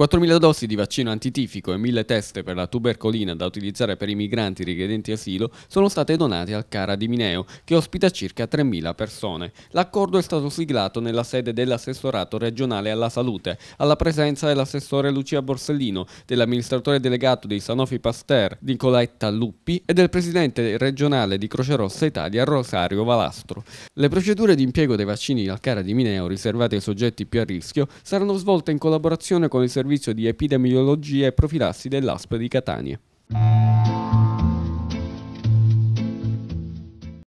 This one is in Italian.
4.000 dosi di vaccino antitifico e 1.000 test per la tubercolina da utilizzare per i migranti richiedenti asilo sono state donate al Cara di Mineo, che ospita circa 3.000 persone. L'accordo è stato siglato nella sede dell'assessorato regionale alla salute, alla presenza dell'assessore Lucia Borsellino, dell'amministratore delegato di Sanofi Pasteur Nicoletta Luppi e del presidente regionale di Croce Rossa Italia Rosario Valastro. Le procedure di impiego dei vaccini al Cara di Mineo riservate ai soggetti più a rischio saranno svolte in collaborazione con il servizio servizio di epidemiologia e profilassi dell'ASP di Catania.